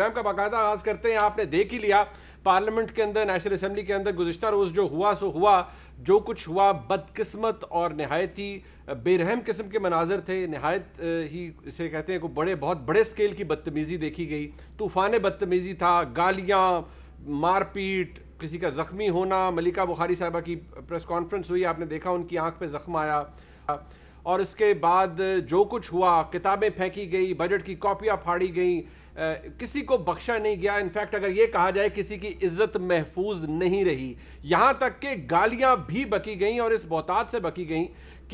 Programme का बाकायदा आगाज करते हैं आपने देख ही लिया पार्लियामेंट के अंदर नेशनल असम्बली के अंदर गुजशत रोज़ जो हुआ सो हुआ जो कुछ हुआ बदकस्मत और नहायत ही बेरहम किस्म के मनाजर थे नहायत ही इसे कहते हैं को बड़े बहुत बड़े स्केल की बदतमीज़ी देखी गई तूफ़ान बदतमीज़ी था गालियाँ मारपीट किसी का ज़ख्मी होना मलिका बुखारी साहबा की प्रेस कॉन्फ्रेंस हुई आपने देखा उनकी आंख पे ज़ख्म आया और इसके बाद जो कुछ हुआ किताबें फेंकी गई बजट की कॉपियां फाड़ी गई किसी को बख्शा नहीं गया इनफैक्ट अगर ये कहा जाए किसी की इज्जत महफूज नहीं रही यहाँ तक कि गालियाँ भी बकी गई और इस बहतात से बकी गई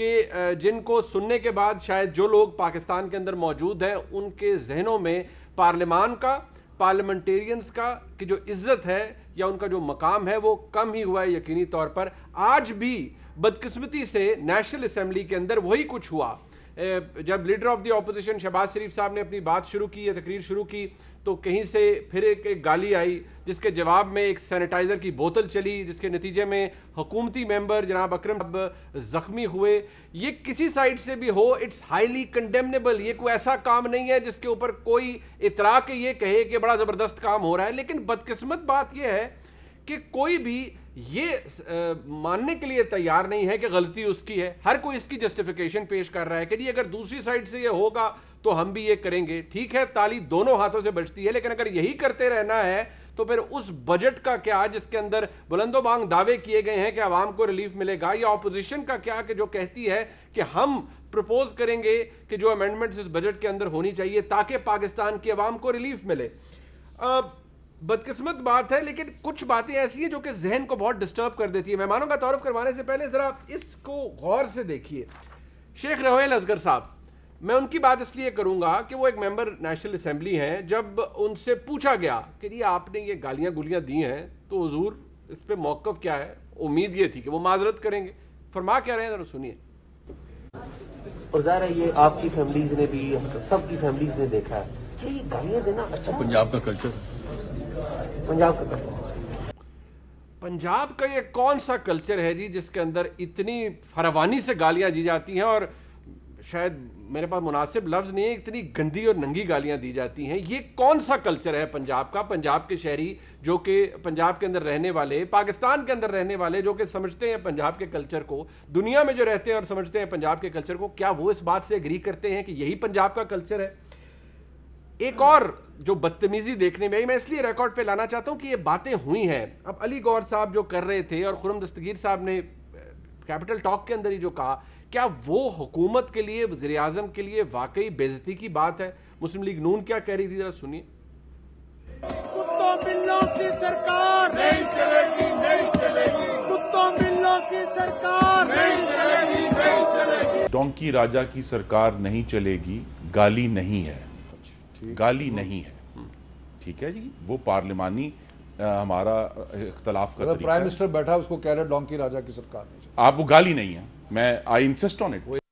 कि जिनको सुनने के बाद शायद जो लोग पाकिस्तान के अंदर मौजूद हैं उनके जहनों में पार्लियामान का पार्लियामेंटेरियंस का की जो इज्जत है या उनका जो मकाम है वो कम ही हुआ है यकीनी तौर पर आज भी बदकिस्मती से नेशनल असेंबली के अंदर वही कुछ हुआ जब leader of the opposition Shahbaz Sharif साहब ने अपनी बात शुरू की या तकरीर शुरू की तो कहीं से फिर एक, एक गाली आई जिसके जवाब में एक सैनिटाइज़र की बोतल चली जिसके नतीजे में हुकूमती मेंबर जनाब अकरम अब ज़ख्मी हुए ये किसी साइड से भी हो इट्स हाईली कंडेमनेबल ये कोई ऐसा काम नहीं है जिसके ऊपर कोई इतरा के ये कहे कि बड़ा ज़बरदस्त काम हो रहा है लेकिन बदकिस्मत बात यह है कि कोई भी ये आ, मानने के लिए तैयार नहीं है कि गलती उसकी है हर कोई इसकी जस्टिफिकेशन पेश कर रहा है कि जी अगर दूसरी साइड से ये होगा तो हम भी ये करेंगे ठीक है ताली दोनों हाथों से बचती है लेकिन अगर यही करते रहना है तो फिर उस बजट का क्या जिसके अंदर बुलंदोबांग दावे किए गए हैं कि आवाम को रिलीफ मिलेगा या ऑपोजिशन का क्या कि जो कहती है कि हम प्रपोज करेंगे कि जो अमेंडमेंट्स इस बजट के अंदर होनी चाहिए ताकि पाकिस्तान की आवाम को रिलीफ मिले आ, बदकिस्मत बात है लेकिन कुछ बातें ऐसी हैं जो कि जहन को बहुत डिस्टर्ब कर देती है मेहमानों का तारफ़ करवाने से पहले ज़रा आप इसको गौर से देखिए शेख रोहेल असगर साहब मैं उनकी बात इसलिए करूंगा कि वो एक मेंबर नेशनल असम्बली हैं जब उनसे पूछा गया कि जी आपने ये गालियां गुलियां दी हैं तो हजूर इस पर मौकफ क्या है उम्मीद ये थी कि वो माजरत करेंगे फरमा क्या रहे हैं सुनिए और जरा ये आपकी फैमिलीज ने भी मतलब सबकी फैमिलीज ने देखा है ये गालियां देना अच्छा तो पंजाब का कल्चर पंजाब का कल्चर पंजाब का ये कौन सा कल्चर है जी जिसके अंदर इतनी फरवानी से गालियां दी जाती हैं और शायद मेरे पास मुनासिब लफ्ज़ नहीं है इतनी गंदी और नंगी गालियां दी जाती हैं ये कौन सा कल्चर है पंजाब का पंजाब के शहरी जो कि पंजाब के अंदर रहने वाले पाकिस्तान के अंदर रहने वाले जो कि समझते हैं पंजाब के कल्चर को दुनिया में जो रहते हैं और समझते हैं पंजाब के कल्चर को क्या वो इस बात से एग्री करते हैं कि यही पंजाब का कल्चर है एक और जो बदतमीजी देखने में आई मैं इसलिए रिकॉर्ड पे लाना चाहता हूँ कि ये बातें हुई हैं अब अली गौर साहब जो कर रहे थे और खुरम दस्तगीर साहब ने कैपिटल टॉक के अंदर ही जो कहा क्या वो हुकूमत के लिए वजे अजम के लिए वाकई बेजती की बात है मुस्लिम लीग नून क्या कह रही थी जरा सुनिए की सरकार नहीं चलेगी नहीं चलेगी कुत्तों बिल्लों की सरकार नहीं चलेगी नहीं चलेगी डोंकी राजा की सरकार नहीं चलेगी गाली नहीं है गाली नहीं है हम्म। ठीक है जी वो पार्लिमानी हमारा इख्तलाफ का प्राइम मिनिस्टर बैठा उसको कह रहे डोंकी राजा की सरकार आप वो गाली नहीं है मैं आई इंसिस्ट ऑन इट